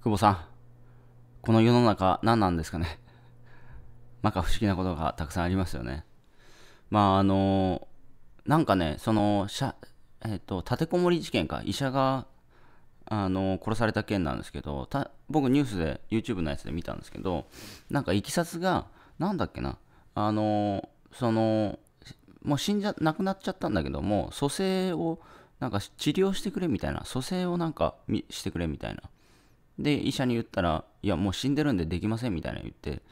久保さん、この世の中何なんですかね。なんか不思議なことがたくさんありますよね。まああの、なんかね、その、えっと、立てこもり事件か、医者があの殺された件なんですけど僕ニュースで YouTube のやつで見たんですけどなんかいきさつが何だっけなあのそのもう死んじゃなくなっちゃったんだけども蘇生をなんか治療してくれみたいな蘇生をなんかしてくれみたいなで、医者に言ったら、いや、もう死んでるんでできませんみたいな言って、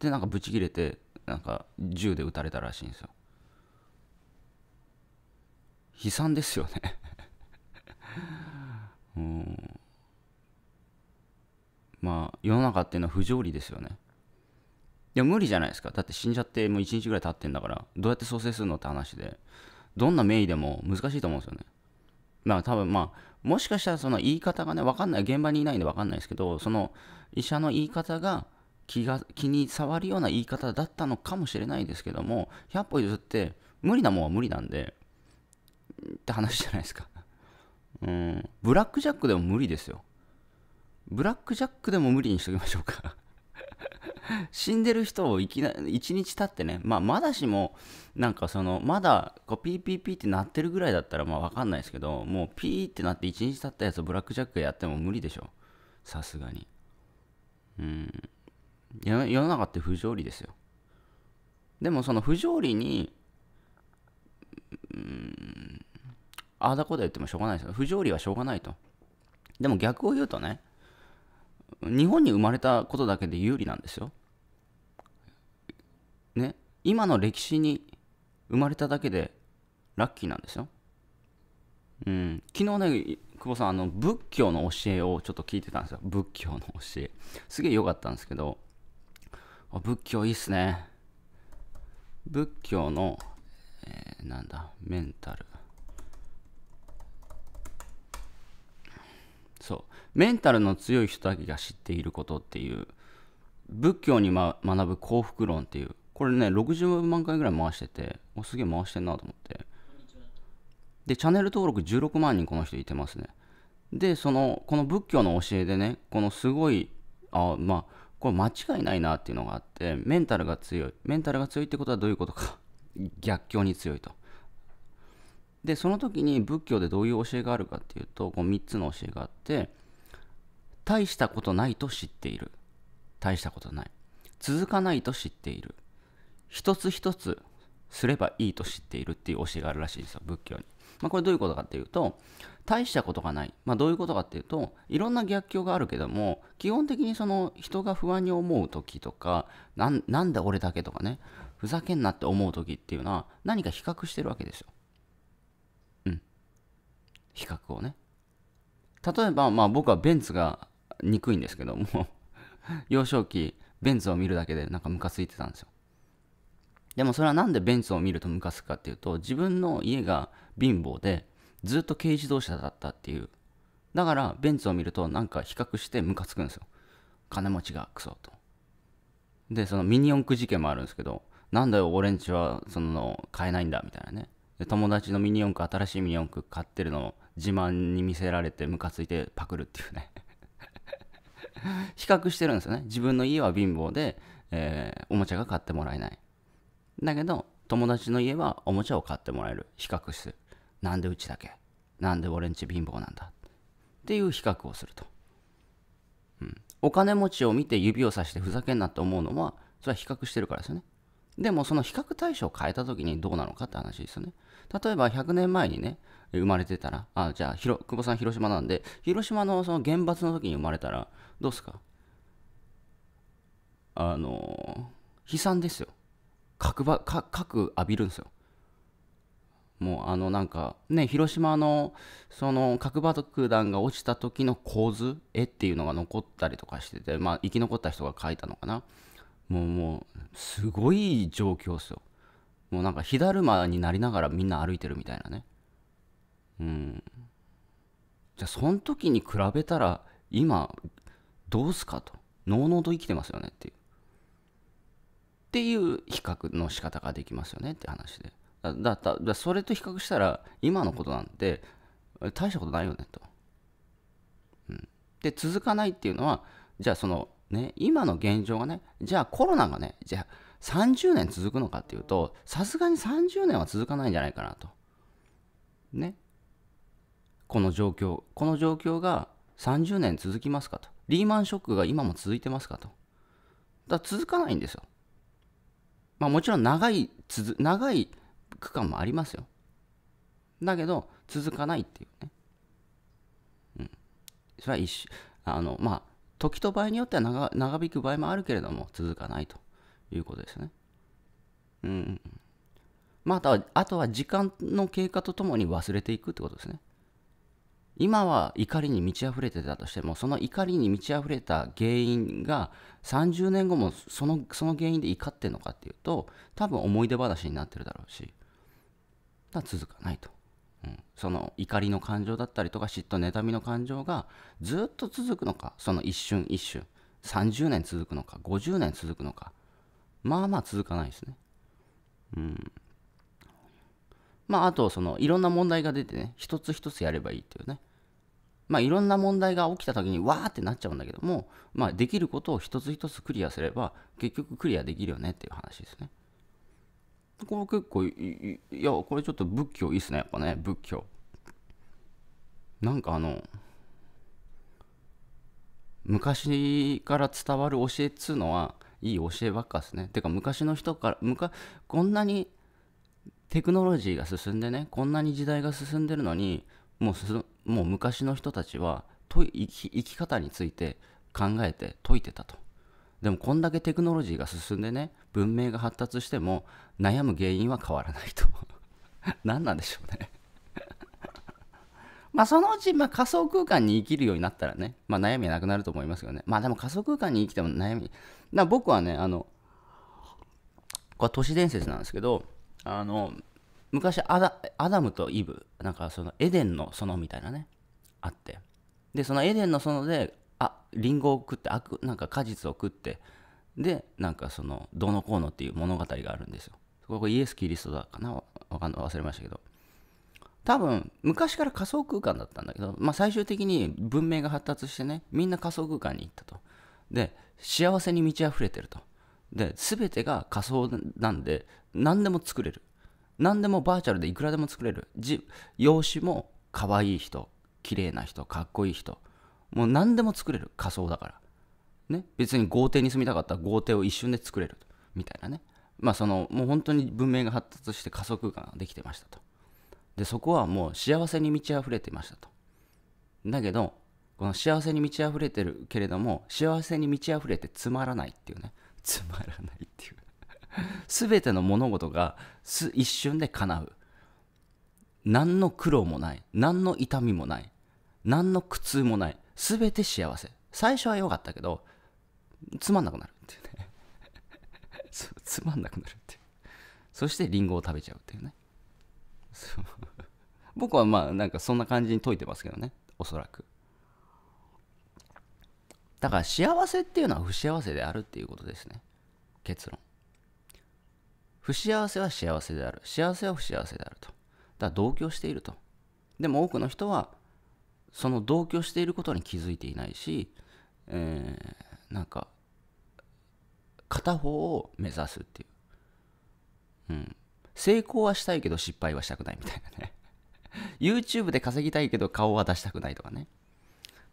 で、なんかブチ切れて、なんか銃で撃たれたらしいんですよ。悲惨ですよね うん。まあ、世の中っていうのは不条理ですよね。いや、無理じゃないですか。だって死んじゃってもう1日ぐらい経ってんだから、どうやって蘇生するのって話で、どんな名医でも難しいと思うんですよね。まあ多分まあ、もしかしたらその言い方がね、わかんない、現場にいないんでわかんないですけど、その医者の言い方が気が、気に障るような言い方だったのかもしれないですけども、100歩譲って、無理なもんは無理なんで、って話じゃないですか。うん、ブラックジャックでも無理ですよ。ブラックジャックでも無理にしときましょうか死んでる人をいきな1日経ってね、まあ、まだしもなんかそのまだこうピーピーピーって鳴ってるぐらいだったらまあ分かんないですけどもうピーってなって1日経ったやつをブラックジャックやっても無理でしょさすがにうん世の中って不条理ですよでもその不条理にうんああだこだ言ってもしょうがないですよ不条理はしょうがないとでも逆を言うとね日本に生まれたことだけで有利なんですよね、今の歴史に生まれただけでラッキーなんですよ。うん、昨日ね、久保さん、あの仏教の教えをちょっと聞いてたんですよ。仏教の教え。すげえ良かったんですけど、あ仏教いいっすね。仏教の、えー、なんだ、メンタル。そう。メンタルの強い人だけが知っていることっていう、仏教に、ま、学ぶ幸福論っていうこれね、60万回ぐらい回してて、おすげえ回してんなと思って。で、チャンネル登録16万人この人いてますね。で、その、この仏教の教えでね、このすごい、あ、まあ、これ間違いないなっていうのがあって、メンタルが強い。メンタルが強いってことはどういうことか。逆境に強いと。で、その時に仏教でどういう教えがあるかっていうと、この3つの教えがあって、大したことないと知っている。大したことない。続かないと知っている。一つ一つすればいいと知っているっていう教えがあるらしいですよ仏教に。まあ、これどういうことかっていうと大したことがない、まあ、どういうことかっていうといろんな逆境があるけども基本的にその人が不安に思う時とかなんで俺だけとかねふざけんなって思う時っていうのは何か比較してるわけですよ。うん。比較をね。例えばまあ僕はベンツが憎いんですけども 幼少期ベンツを見るだけでなんかムカついてたんですよ。でもそれはなんでベンツを見るとムカつくかっていうと自分の家が貧乏でずっと軽自動車だったっていうだからベンツを見るとなんか比較してムカつくんですよ金持ちがクソとでそのミニ四駆事件もあるんですけどなんだよ俺んちはその買えないんだみたいなねで友達のミニ四駆新しいミニ四駆買ってるのを自慢に見せられてムカついてパクるっていうね 比較してるんですよね自分の家は貧乏で、えー、おもちゃが買ってもらえないだけど、友達の家はおもちゃを買ってもらえる。比較する。なんでうちだけなんで俺んち貧乏なんだっていう比較をすると。うん。お金持ちを見て指をさしてふざけんなって思うのは、それは比較してるからですよね。でもその比較対象を変えた時にどうなのかって話ですよね。例えば100年前にね、生まれてたら、あ、じゃあ、久保さん広島なんで、広島のその原発の時に生まれたら、どうすかあの悲惨ですよ。核ば核浴びるんですよもうあのなんかね広島のその核爆弾が落ちた時の構図絵っていうのが残ったりとかしててまあ生き残った人が描いたのかなもうもうすごい状況っすよもうなんか火だるまになりながらみんな歩いてるみたいなねうんじゃあその時に比べたら今どうすかとのうのうと生きてますよねっていうっていう比較の仕方ができますよねって話でだだそれと比較したら今のことなんて大したことないよねと、うん、で続かないっていうのはじゃあそのね今の現状がねじゃあコロナがねじゃあ30年続くのかっていうとさすがに30年は続かないんじゃないかなとねこの状況この状況が30年続きますかとリーマンショックが今も続いてますかとだ続かないんですよまあもちろん長いつ長い区間もありますよだけど続かないっていうねうんそれは一種、あのまあ時と場合によっては長長引く場合もあるけれども続かないということですねうんまあ、あとはあとは時間の経過とともに忘れていくってことですね今は怒りに満ち溢れてたとしてもその怒りに満ち溢れた原因が30年後もそのその原因で怒ってんのかっていうと多分思い出話になってるだろうしだ続かないと、うん、その怒りの感情だったりとか嫉妬妬みの感情がずっと続くのかその一瞬一瞬30年続くのか50年続くのかまあまあ続かないですねうんまああとそのいろんな問題が出てね一つ一つやればいいっていうねまあ、いろんな問題が起きた時にわーってなっちゃうんだけども、まあ、できることを一つ一つクリアすれば結局クリアできるよねっていう話ですね。これ結構いやこれちょっと仏教いいっすねやっぱね仏教。なんかあの昔から伝わる教えっつうのはいい教えばっかっすね。てか昔の人からむかこんなにテクノロジーが進んでねこんなに時代が進んでるのにもうもう昔の人たちはと生き生き方について考えて解いてたとでもこんだけテクノロジーが進んでね文明が発達しても悩む原因は変わらないと 何なんでしょうね まあそのうち、まあ、仮想空間に生きるようになったらね、まあ、悩みはなくなると思いますよねまあでも仮想空間に生きても悩みな僕はねあのこれは都市伝説なんですけどあの昔アダアダムとイブなんかそのエデンの園みたいなねあってでそのエデンの園であリンゴを食ってあくなんか果実を食ってでなんかそのどうのこうのっていう物語があるんですよこれイエス・キリストだかなわかんない忘れましたけど多分昔から仮想空間だったんだけど、まあ、最終的に文明が発達してねみんな仮想空間に行ったとで幸せに満ち溢れてるとで全てが仮想なんで何でも作れる何でもバーチャルでいくらでも作れるじ容姿も可愛い人綺麗な人かっこいい人もう何でも作れる仮想だからね別に豪邸に住みたかったら豪邸を一瞬で作れるみたいなねまあそのもう本当に文明が発達して仮想空間ができてましたとでそこはもう幸せに満ち溢れてましたとだけどこの幸せに満ち溢れてるけれども幸せに満ち溢れてつまらないっていうねつまらないっていう 全ての物事が一瞬で叶う何の苦労もない何の痛みもない何の苦痛もない全て幸せ最初は良かったけどつまんなくなるっていうね つまんなくなるっていうそしてリンゴを食べちゃうっていうね僕はまあなんかそんな感じに解いてますけどねおそらくだから幸せっていうのは不幸せであるっていうことですね結論不幸せは幸せである。幸せは不幸せであると。だから同居していると。でも多くの人は、その同居していることに気づいていないし、えー、なんか、片方を目指すっていう。うん。成功はしたいけど失敗はしたくないみたいなね。YouTube で稼ぎたいけど顔は出したくないとかね。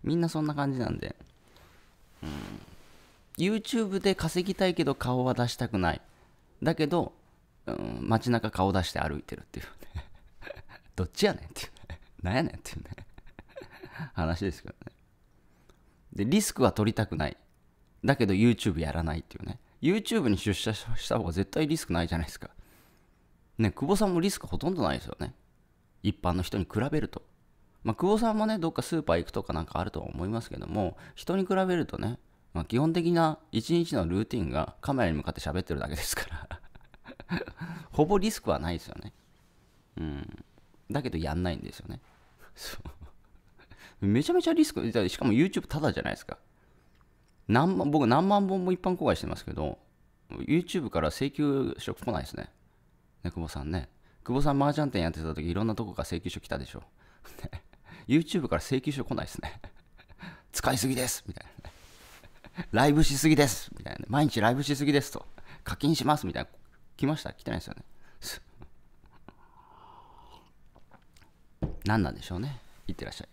みんなそんな感じなんで。うん。YouTube で稼ぎたいけど顔は出したくない。だけどうん、街中顔出して歩いてるっていうね どっちやねんっていうねなんやねんっていうね話ですけどねでリスクは取りたくないだけど YouTube やらないっていうね YouTube に出社した方が絶対リスクないじゃないですかね久保さんもリスクほとんどないですよね一般の人に比べるとまあ久保さんもねどっかスーパー行くとかなんかあるとは思いますけども人に比べるとね、まあ、基本的な一日のルーティンがカメラに向かって喋ってるだけですから ほぼリスクはないですよね。うん。だけどやんないんですよね。そう。めちゃめちゃリスク、しかも YouTube ただじゃないですか。何万、僕何万本も一般公開してますけど、YouTube から請求書来ないですね。ね、久保さんね。久保さん麻雀店やってた時いろんなとこから請求書来たでしょ。ね、YouTube から請求書来ないですね。使いすぎですみたいな、ライブしすぎですみたいな、毎日ライブしすぎですと。課金しますみたいな。来ました来てないですよね。何なんでしょうね。いってらっしゃい。